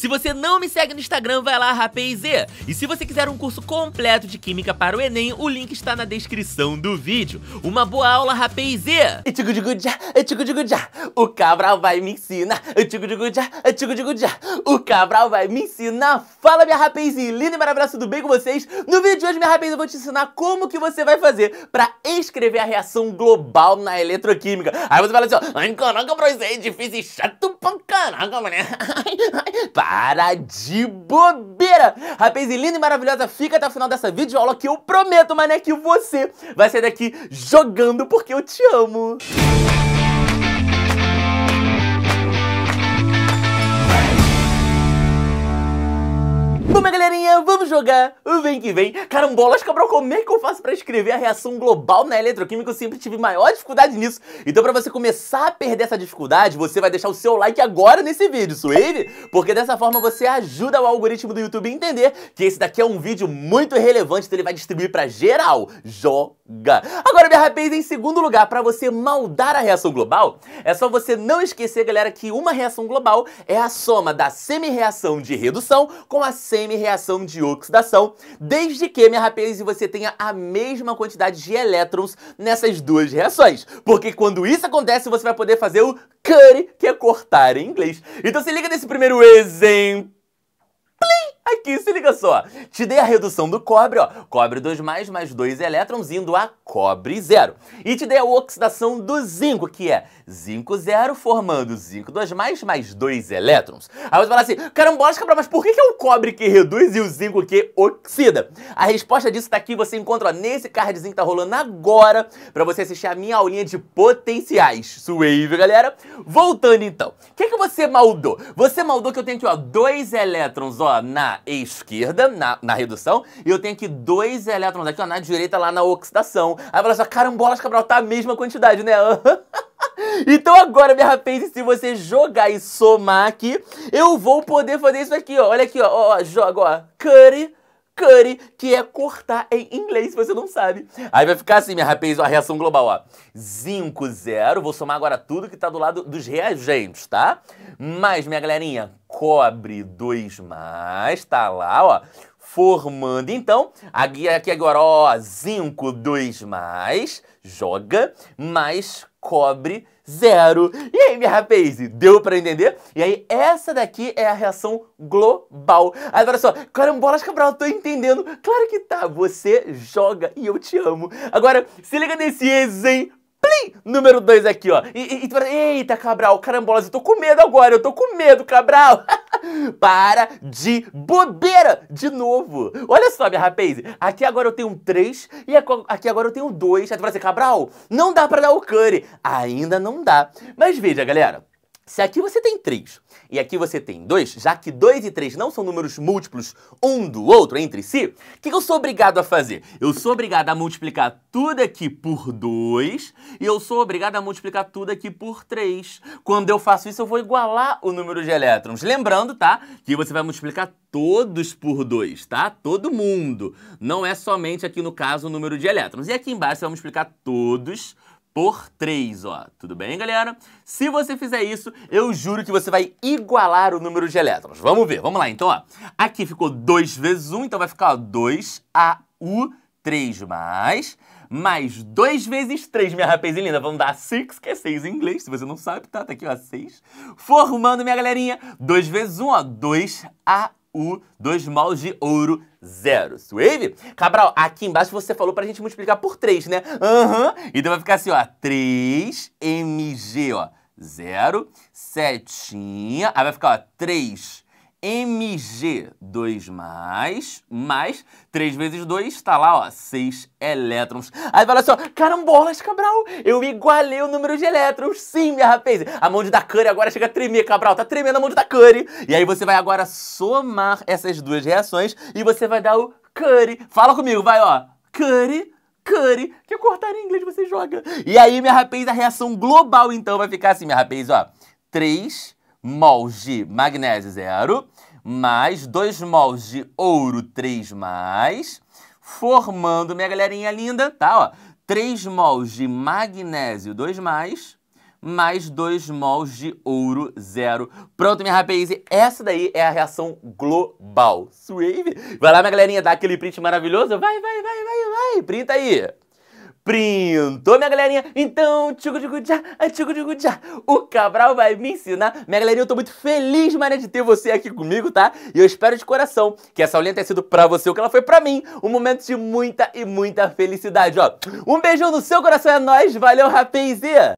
Se você não me segue no Instagram, vai lá, rapaz. E, e se você quiser um curso completo de Química para o Enem, o link está na descrição do vídeo. Uma boa aula, rapaz. E... O Cabral vai me ensinar. O Cabral vai me ensinar. Fala, minha rapaz, linda e maravilhosa, tudo bem com vocês? No vídeo de hoje, minha rapaz, eu vou te ensinar como que você vai fazer para escrever a reação global na eletroquímica. Aí você fala assim, ó, ai, caraca, pra isso é difícil e chato pra caraca, mané. Ai, ai, para de bobeira! Rapaz, linda e maravilhosa, fica até o final dessa videoaula que eu prometo, mané, que você vai sair daqui jogando porque eu te amo! Música jogar o Vem Que Vem. Carambolas, Cabral, como é que eu faço pra escrever a reação global na eletroquímica? Eu sempre tive maior dificuldade nisso. Então pra você começar a perder essa dificuldade, você vai deixar o seu like agora nesse vídeo, Suave, porque dessa forma você ajuda o algoritmo do YouTube a entender que esse daqui é um vídeo muito relevante, então ele vai distribuir pra geral. Joga! Agora, minha rapaz, em segundo lugar, pra você maldar a reação global, é só você não esquecer, galera, que uma reação global é a soma da semi-reação de redução com a semi-reação de oxidação desde que, minha rapaz, você tenha a mesma quantidade de elétrons nessas duas reações. Porque quando isso acontece, você vai poder fazer o cut, que é cortar em inglês. Então se liga nesse primeiro exemplo. Aqui, se liga só. Te dei a redução do cobre, ó. Cobre 2+, mais, mais 2 elétrons, indo a cobre zero. E te dei a oxidação do zinco, que é zinco zero, formando zinco 2+, mais, mais 2 elétrons. Aí você fala assim, carambosca, mas por que é o cobre que reduz e o zinco que oxida? A resposta disso tá aqui, você encontra ó, nesse cardzinho que tá rolando agora, pra você assistir a minha aulinha de potenciais. Suave, galera. Voltando então. O que, que você maldou? Você maldou que eu tenho aqui, ó, dois elétrons, ó, na esquerda, na, na redução, e eu tenho aqui dois elétrons aqui ó, na direita, lá na oxidação. Aí fala assim, carambola Cabral, tá a mesma quantidade, né? Então agora, minha rapaz, se você jogar e somar aqui, eu vou poder fazer isso aqui, ó. Olha aqui, ó, ó, joga, ó, curry, curry, que é cortar em inglês, se você não sabe. Aí vai ficar assim, minha rapaz, a reação global, ó. Zinco, zero, vou somar agora tudo que tá do lado dos reagentes, tá? Mas, minha galerinha, cobre 2 mais, tá lá, ó, formando. Então, aqui, agora, ó, zinco 2 mais, joga, mais cobre 0. E aí, minha rapaz, deu para entender? E aí, essa daqui é a reação global. Agora só, carambolas Cabral, tô entendendo. Claro que tá, você joga e eu te amo. Agora, se liga nesse exemplo Plim! Número 2 aqui, ó. E, e, tu fala, eita, Cabral, carambolas, eu tô com medo agora, eu tô com medo, Cabral. Para de bobeira de novo. Olha só, minha rapaz, aqui agora eu tenho um 3 e aqui agora eu tenho um 2. Aí tu fala assim, Cabral, não dá pra dar o curry. Ainda não dá. Mas veja, galera, se aqui você tem 3 e aqui você tem 2, já que 2 e 3 não são números múltiplos um do outro entre si, o que eu sou obrigado a fazer? Eu sou obrigado a multiplicar tudo aqui por 2 e eu sou obrigado a multiplicar tudo aqui por 3. Quando eu faço isso, eu vou igualar o número de elétrons. Lembrando, tá? Que você vai multiplicar todos por 2, tá? Todo mundo. Não é somente aqui no caso o número de elétrons. E aqui embaixo vamos explicar todos por 3, ó. Tudo bem, galera? Se você fizer isso, eu juro que você vai igualar o número de elétrons. Vamos ver, vamos lá. Então, ó, aqui ficou 2 vezes 1, então vai ficar 2AU3+, mais, mais 2 vezes 3, minha rapazinha linda. Vamos dar 6, que é 6 em inglês, se você não sabe, tá? Tá aqui, ó, 6. Formando, minha galerinha, 2 vezes 1, ó, 2AU U, dois maus de ouro, zero. Wave? Cabral, aqui embaixo você falou pra gente multiplicar por 3, né? Aham. Uhum. Então vai ficar assim, ó. 3 MG, ó. Zero. Setinha. Aí vai ficar, ó. 3 Mg, 2 mais, mais, 3 vezes 2, está lá, ó, 6 elétrons. Aí fala só, assim, carambolas, Cabral, eu igualei o número de elétrons, sim, minha rapaz. A mão de Dakari agora chega a tremer, Cabral, tá tremendo a mão de Dakari. E aí você vai agora somar essas duas reações e você vai dar o curry. Fala comigo, vai, ó, curry curry, que cortar em inglês, você joga. E aí, minha rapaz, a reação global, então, vai ficar assim, minha rapaz, ó. 3 mols de magnésio zero mais 2 mols de ouro 3, mais, formando, minha galerinha linda, tá? Ó, 3 mols de magnésio 2, mais, mais 2 mols de ouro zero. Pronto, minha rapaziada, essa daí é a reação global. Swave? Vai lá, minha galerinha, dá aquele print maravilhoso. Vai, vai, vai, vai, vai, printa aí. Printou, minha galerinha? Então, tchugu, é tchugu, tchá, tchugu, tchugu, tchá, o Cabral vai me ensinar. Minha galerinha, eu tô muito feliz, Maria, de ter você aqui comigo, tá? E eu espero de coração que essa aulinha tenha sido pra você o que ela foi pra mim. Um momento de muita e muita felicidade, ó. Um beijão no seu coração, é nóis, valeu, rapazia!